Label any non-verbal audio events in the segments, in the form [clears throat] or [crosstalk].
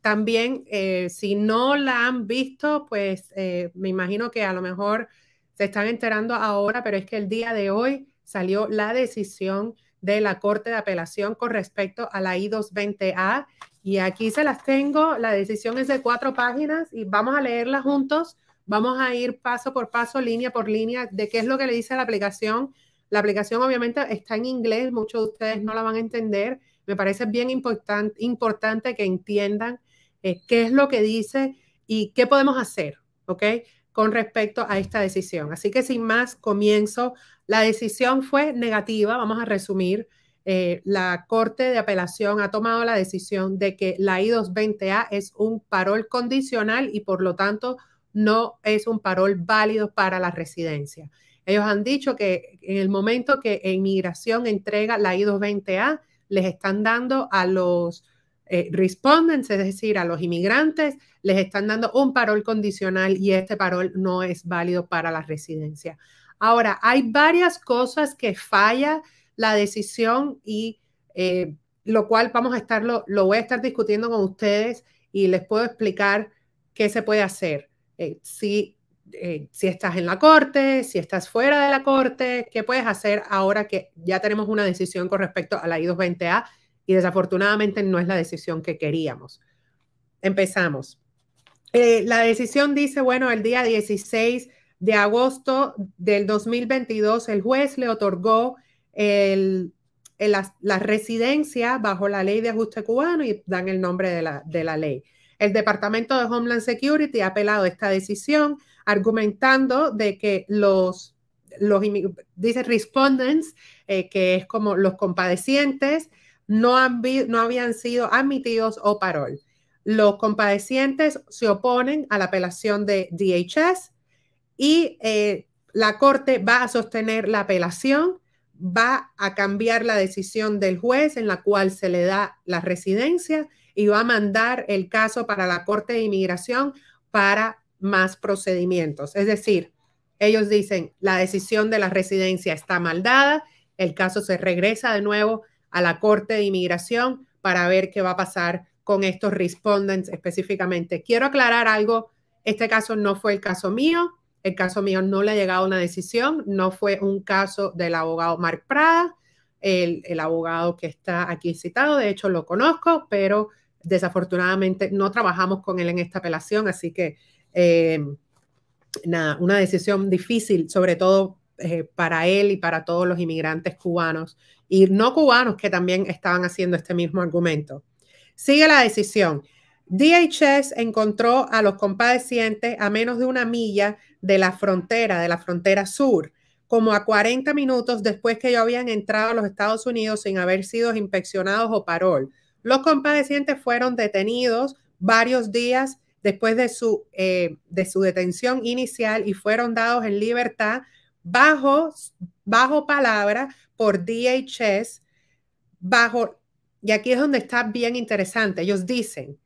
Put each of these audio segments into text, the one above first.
también, eh, si no la han visto, pues eh, me imagino que a lo mejor se están enterando ahora, pero es que el día de hoy salió la decisión de la Corte de Apelación con respecto a la I-220A. Y aquí se las tengo. La decisión es de cuatro páginas y vamos a leerla juntos. Vamos a ir paso por paso, línea por línea, de qué es lo que le dice la aplicación. La aplicación obviamente está en inglés, muchos de ustedes no la van a entender, me parece bien importante que entiendan eh, qué es lo que dice y qué podemos hacer, ¿ok? Con respecto a esta decisión. Así que sin más, comienzo. La decisión fue negativa, vamos a resumir. Eh, la Corte de Apelación ha tomado la decisión de que la I-220A es un parol condicional y por lo tanto no es un parol válido para la residencia. Ellos han dicho que en el momento que inmigración entrega la I-220A, les están dando a los eh, respondense, es decir, a los inmigrantes, les están dando un parol condicional y este parol no es válido para la residencia. Ahora, hay varias cosas que falla la decisión y eh, lo cual vamos a estarlo, lo voy a estar discutiendo con ustedes y les puedo explicar qué se puede hacer. Eh, eh, si estás en la corte, si estás fuera de la corte, qué puedes hacer ahora que ya tenemos una decisión con respecto a la I220A y desafortunadamente no es la decisión que queríamos. Empezamos. Eh, la decisión dice, bueno, el día 16 de agosto del 2022, el juez le otorgó la, residencia bajo la ley de ajuste cubano y dan el nombre de la, de la ley. El Departamento de Homeland Security ha apelado esta decisión argumentando de que los, los dice respondents, eh, que es como los compadecientes, no, han no habían sido admitidos o parol. Los compadecientes se oponen a la apelación de DHS y eh, la Corte va a sostener la apelación, va a cambiar la decisión del juez en la cual se le da la residencia y va a mandar el caso para la Corte de Inmigración para más procedimientos. Es decir, ellos dicen, la decisión de la residencia está mal dada, el caso se regresa de nuevo a la Corte de Inmigración para ver qué va a pasar con estos respondents específicamente. Quiero aclarar algo, este caso no fue el caso mío, el caso mío no le ha llegado una decisión, no fue un caso del abogado Mark Prada, el, el abogado que está aquí citado, de hecho lo conozco, pero desafortunadamente no trabajamos con él en esta apelación, así que eh, una decisión difícil, sobre todo eh, para él y para todos los inmigrantes cubanos y no cubanos que también estaban haciendo este mismo argumento. Sigue la decisión. DHS encontró a los compadecientes a menos de una milla de la frontera, de la frontera sur, como a 40 minutos después que ya habían entrado a los Estados Unidos sin haber sido inspeccionados o parol. Los compadecientes fueron detenidos varios días después de su, eh, de su detención inicial y fueron dados en libertad bajo, bajo palabra por DHS, bajo, y aquí es donde está bien interesante, ellos dicen,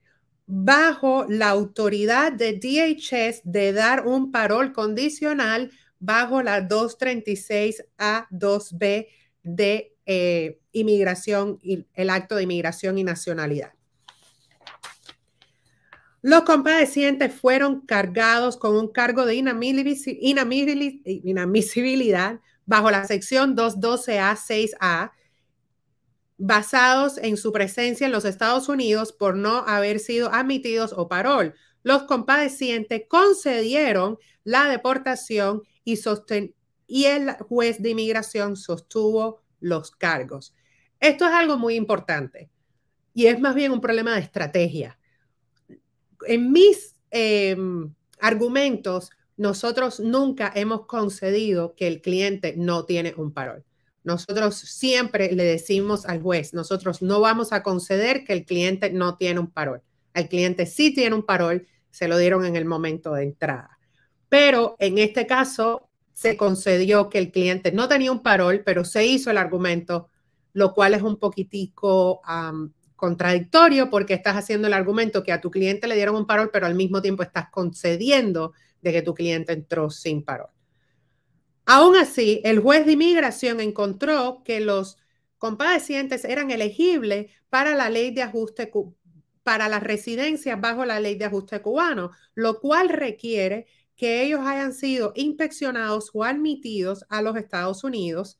bajo la autoridad de DHS de dar un parol condicional bajo la 236A2B de eh, inmigración inmigración, el acto de inmigración y nacionalidad. Los compadecientes fueron cargados con un cargo de inadmisibilidad bajo la sección 212A6A, basados en su presencia en los Estados Unidos por no haber sido admitidos o parol. Los compadecientes concedieron la deportación y, y el juez de inmigración sostuvo los cargos. Esto es algo muy importante y es más bien un problema de estrategia en mis em, argumentos, nosotros nunca hemos concedido que el cliente no tiene un parol. Nosotros siempre le decimos al juez, nosotros no vamos a conceder que el cliente no tiene un parol. El cliente sí tiene un parol, se lo dieron en el momento de entrada. Pero en este caso se concedió que el cliente no tenía un parol, pero se hizo el argumento, lo cual es un poquitico contradictorio porque estás haciendo el argumento que a tu cliente le dieron un parol, pero al mismo tiempo estás concediendo de que tu cliente entró sin parol. Aún así, el juez de inmigración encontró que los compadecientes eran elegibles para la ley de ajuste para las residencias bajo la ley de ajuste cubano, lo cual requiere que ellos hayan sido inspeccionados o admitidos a los Estados Unidos,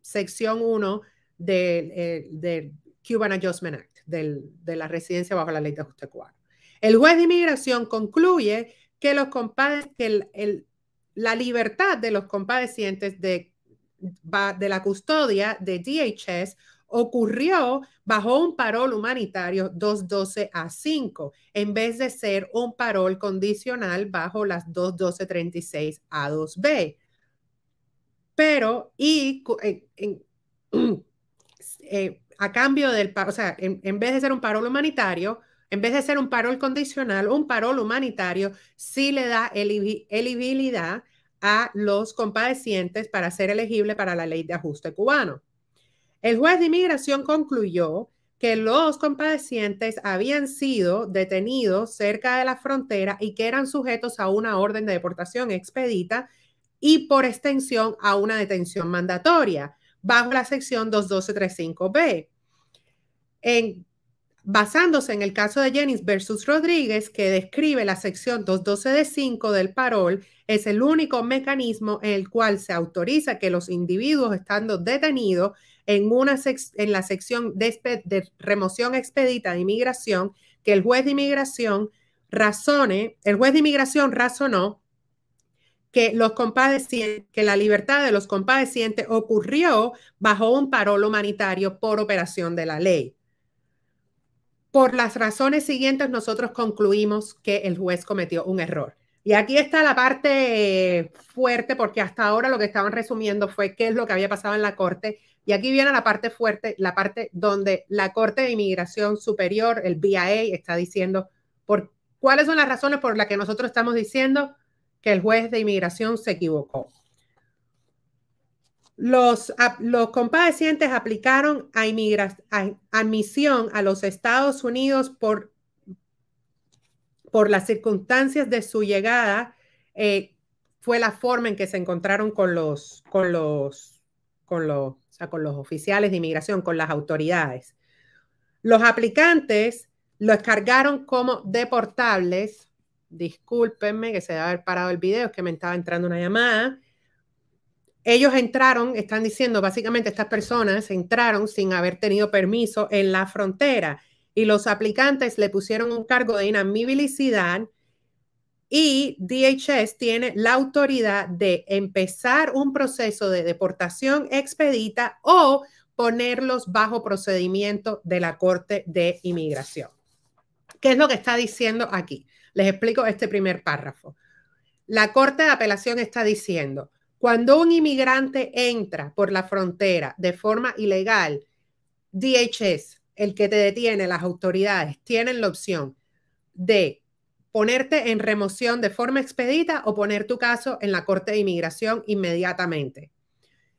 sección 1 del eh, Cuban Adjustment Act, de la residencia bajo la ley de ajuste cubano. El juez de inmigración concluye que, los compadres, que la libertad de los compadecientes de, de la custodia de DHS ocurrió bajo un parol humanitario 212 a 5 en vez de ser un parol condicional bajo las 21236 a 2B. Pero, y en, [clears throat] Eh, a cambio del, o sea, en, vez de ser un parol humanitario, en vez de ser un parol condicional, un parol humanitario sí le da elegibilidad a los compadecientes para ser elegible para la ley de ajuste cubano. El juez de inmigración concluyó que los compadecientes habían sido detenidos cerca de la frontera y que eran sujetos a una orden de deportación expedita y por extensión a una detención mandatoria bajo la sección 21235B. En, basándose en el caso de Jennings versus Rodríguez, que describe la sección 212 de 5 del parol, es el único mecanismo en el cual se autoriza que los individuos estando detenidos en, una en la sección de, remoción expedita de inmigración, que el juez de inmigración razone, el juez de inmigración razonó que los que la libertad de los compadecientes ocurrió bajo un parol humanitario por operación de la ley. Por las razones siguientes, nosotros concluimos que el juez cometió un error. Y aquí está la parte fuerte, porque hasta ahora lo que estaban resumiendo fue qué es lo que había pasado en la Corte. Y aquí viene la parte fuerte, la parte donde la Corte de Inmigración Superior, el BIA, está diciendo por, cuáles son las razones por las que nosotros estamos diciendo que el juez de inmigración se equivocó. Los, los compadecientes aplicaron a, admisión a los Estados Unidos por, por las circunstancias de su llegada. Eh, fue la forma en que se encontraron con los, con los, con los, con los oficiales de inmigración, con las autoridades. Los aplicantes los cargaron como deportables disculpenme que se debe haber parado el video, es que me estaba entrando una llamada. Ellos entraron, están diciendo, básicamente estas personas entraron sin haber tenido permiso en la frontera y los aplicantes le pusieron un cargo de inamibilicidad y DHS tiene la autoridad de empezar un proceso de deportación expedita o ponerlos bajo procedimiento de la Corte de Inmigración. ¿Qué es lo que está diciendo aquí? Les explico este primer párrafo. La Corte de Apelación está diciendo, cuando un inmigrante entra por la frontera de forma ilegal, DHS, el que te detiene, las autoridades, tienen la opción de ponerte en remoción de forma expedita o poner tu caso en la Corte de Inmigración inmediatamente.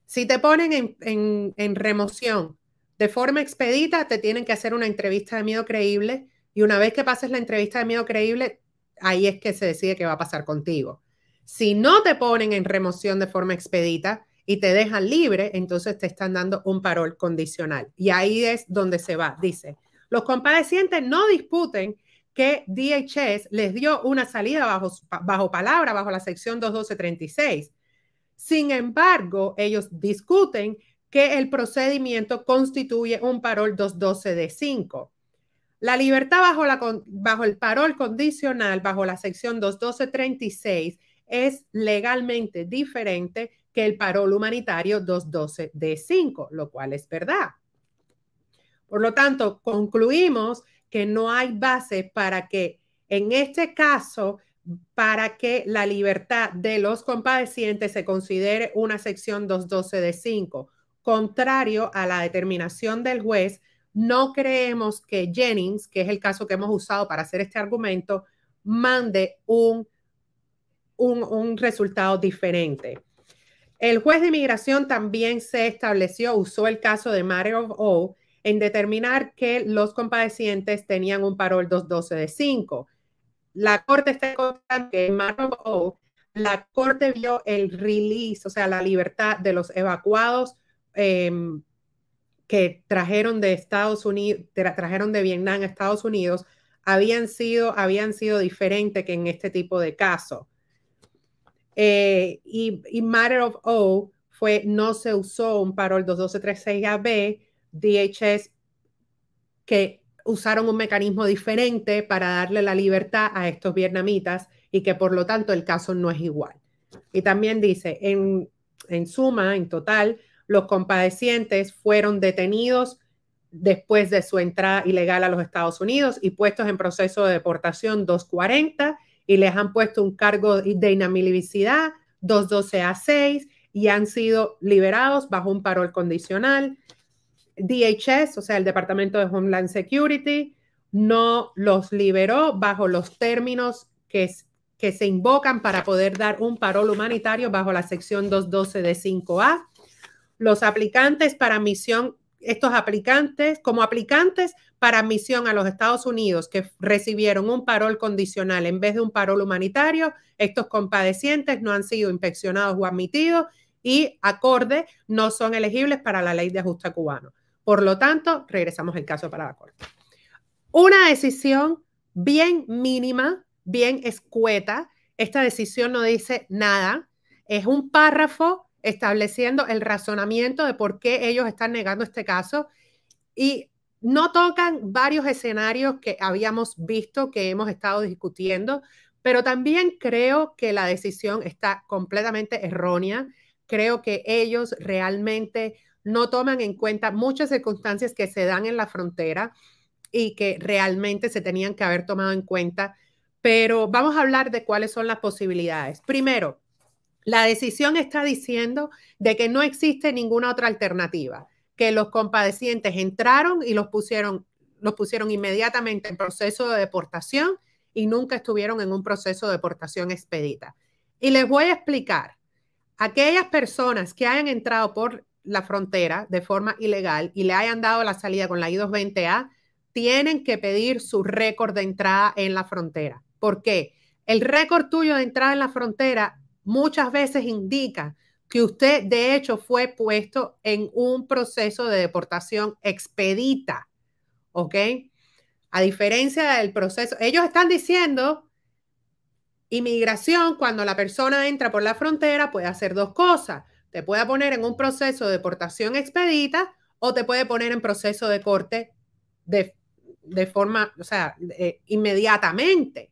Si te ponen en, remoción de forma expedita, te tienen que hacer una entrevista de miedo creíble y una vez que pases la entrevista de miedo creíble, ahí es que se decide qué va a pasar contigo. Si no te ponen en remoción de forma expedita y te dejan libre, entonces te están dando un parol condicional. Y ahí es donde se va. Dice, los compadecientes no disputen que DHS les dio una salida bajo, bajo palabra, bajo la sección 21236. Sin embargo, ellos discuten que el procedimiento constituye un parol 212 de 5. La libertad bajo, el parol condicional, bajo la sección 21236, es legalmente diferente que el parol humanitario 212D5, lo cual es verdad. Por lo tanto, concluimos que no hay base para que, en este caso, para que la libertad de los compadecientes se considere una sección 212 de 5, contrario a la determinación del juez no creemos que Jennings, que es el caso que hemos usado para hacer este argumento, mande un, un, resultado diferente. El juez de inmigración también se estableció, usó el caso de Mario O en determinar que los compadecientes tenían un parol 212 de 5. La corte está contando que en O la corte vio el release, o sea, la libertad de los evacuados em, que trajeron de Estados Unidos, trajeron de Vietnam a Estados Unidos, habían sido, habían sido diferentes que en este tipo de casos. Eh, y, Matter of O fue no se usó un parol 2236AB, DHS, que usaron un mecanismo diferente para darle la libertad a estos vietnamitas y que por lo tanto el caso no es igual. Y también dice, en, en suma, en total, los compadecientes fueron detenidos después de su entrada ilegal a los Estados Unidos y puestos en proceso de deportación 240 y les han puesto un cargo de inamilibicidad 212A6 y han sido liberados bajo un parol condicional. DHS, o sea, el Departamento de Homeland Security, no los liberó bajo los términos que, que se invocan para poder dar un parol humanitario bajo la sección 212 de 5A los aplicantes para misión, estos aplicantes, como aplicantes para misión a los Estados Unidos que recibieron un parol condicional en vez de un parol humanitario, estos compadecientes no han sido inspeccionados o admitidos y acorde no son elegibles para la ley de ajuste cubano. Por lo tanto, regresamos el caso para la Corte. Una decisión bien mínima, bien escueta. Esta decisión no dice nada. Es un párrafo estableciendo el razonamiento de por qué ellos están negando este caso y no tocan varios escenarios que habíamos visto, que hemos estado discutiendo, pero también creo que la decisión está completamente errónea. Creo que ellos realmente no toman en cuenta muchas circunstancias que se dan en la frontera y que realmente se tenían que haber tomado en cuenta. Pero vamos a hablar de cuáles son las posibilidades. Primero, la decisión está diciendo de que no existe ninguna otra alternativa, que los compadecientes entraron y los pusieron, los pusieron inmediatamente en proceso de deportación y nunca estuvieron en un proceso de deportación expedita. Y les voy a explicar, aquellas personas que hayan entrado por la frontera de forma ilegal y le hayan dado la salida con la I-220A, tienen que pedir su récord de entrada en la frontera. ¿Por qué? El récord tuyo de entrada en la frontera muchas veces indica que usted de hecho fue puesto en un proceso de deportación expedita, ¿ok? A diferencia del proceso, ellos están diciendo, inmigración, cuando la persona entra por la frontera, puede hacer dos cosas. Te puede poner en un proceso de deportación expedita o te puede poner en proceso de corte de, forma, o sea, eh, inmediatamente.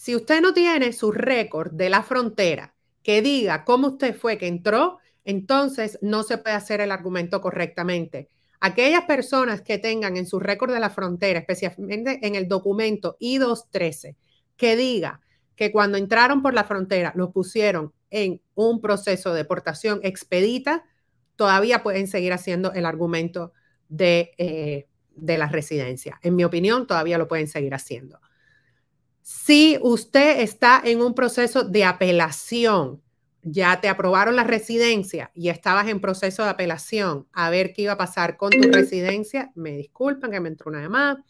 Si usted no tiene su récord de la frontera que diga cómo usted fue que entró, entonces no se puede hacer el argumento correctamente. Aquellas personas que tengan en su récord de la frontera, especialmente en el documento I-213, que diga que cuando entraron por la frontera los pusieron en un proceso de deportación expedita, todavía pueden seguir haciendo el argumento de, eh, de la residencia. En mi opinión, todavía lo pueden seguir haciendo si usted está en un proceso de apelación, ya te aprobaron la residencia y estabas en proceso de apelación, a ver qué iba a pasar con tu residencia, me disculpan que me entró una llamada,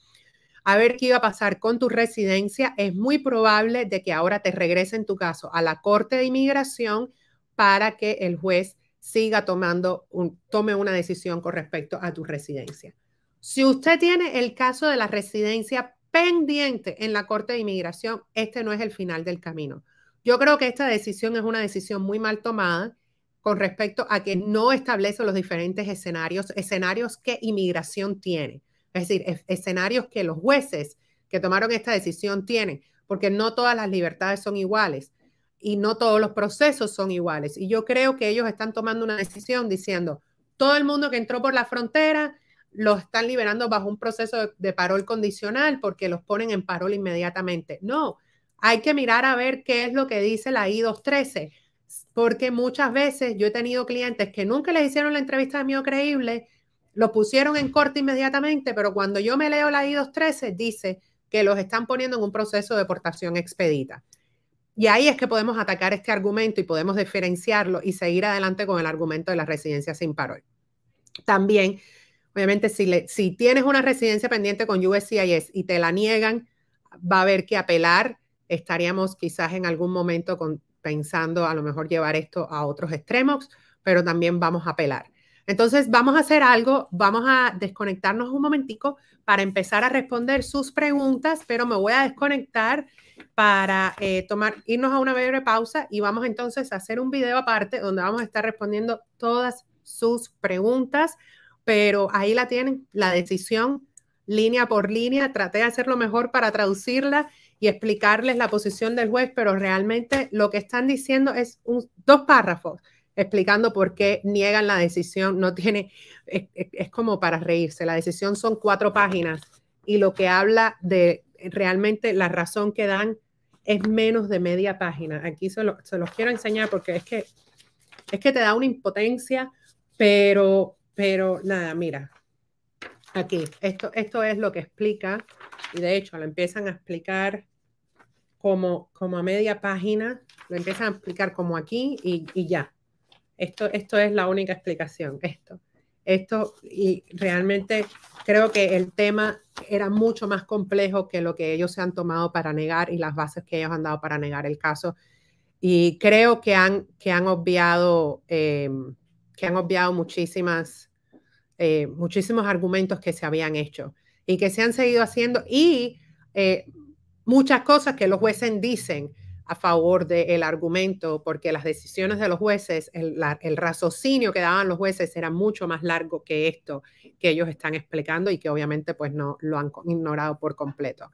a ver qué iba a pasar con tu residencia, es muy probable de que ahora te regrese en tu caso a la Corte de Inmigración para que el juez siga tomando, tome una decisión con respecto a tu residencia. Si usted tiene el caso de la residencia pendiente en la Corte de Inmigración, este no es el final del camino. Yo creo que esta decisión es una decisión muy mal tomada con respecto a que no establece los diferentes escenarios, escenarios que inmigración tiene, es decir, escenarios que los jueces que tomaron esta decisión tienen, porque no todas las libertades son iguales y no todos los procesos son iguales. Y yo creo que ellos están tomando una decisión diciendo, todo el mundo que entró por la frontera los están liberando bajo un proceso de, parol condicional porque los ponen en parol inmediatamente. No, hay que mirar a ver qué es lo que dice la I-213, porque muchas veces yo he tenido clientes que nunca les hicieron la entrevista de mío creíble, lo pusieron en corte inmediatamente, pero cuando yo me leo la I-213 dice que los están poniendo en un proceso de deportación expedita. Y ahí es que podemos atacar este argumento y podemos diferenciarlo y seguir adelante con el argumento de la residencia sin parol. También Obviamente, si, tienes una residencia pendiente con USCIS y te la niegan, va a haber que apelar. Estaríamos quizás en algún momento pensando a lo mejor llevar esto a otros extremos, pero también vamos a apelar. Entonces, vamos a hacer algo, vamos a desconectarnos un momentico para empezar a responder sus preguntas, pero me voy a desconectar para eh, tomar, irnos a una breve pausa y vamos entonces a hacer un video aparte donde vamos a estar respondiendo todas sus preguntas pero ahí la tienen, la decisión, línea por línea. Traté de hacer lo mejor para traducirla y explicarles la posición del juez, pero realmente lo que están diciendo es dos párrafos explicando por qué niegan la decisión. No tiene, es, como para reírse. La decisión son cuatro páginas y lo que habla de realmente la razón que dan es menos de media página. Aquí se, se los quiero enseñar porque es que, es que te da una impotencia, pero pero nada, mira, aquí, esto, esto es lo que explica, y de hecho lo empiezan a explicar como, como a media página, lo empiezan a explicar como aquí y, ya. Esto, esto es la única explicación, esto. Esto, y realmente creo que el tema era mucho más complejo que lo que ellos se han tomado para negar y las bases que ellos han dado para negar el caso. Y creo que han, que han obviado, eh, que han obviado muchísimas eh, muchísimos argumentos que se habían hecho y que se han seguido haciendo y eh, muchas cosas que los jueces dicen a favor del argumento, porque las decisiones de los jueces, el, el, raciocinio que daban los jueces era mucho más largo que esto que ellos están explicando y que obviamente pues no lo han ignorado por completo.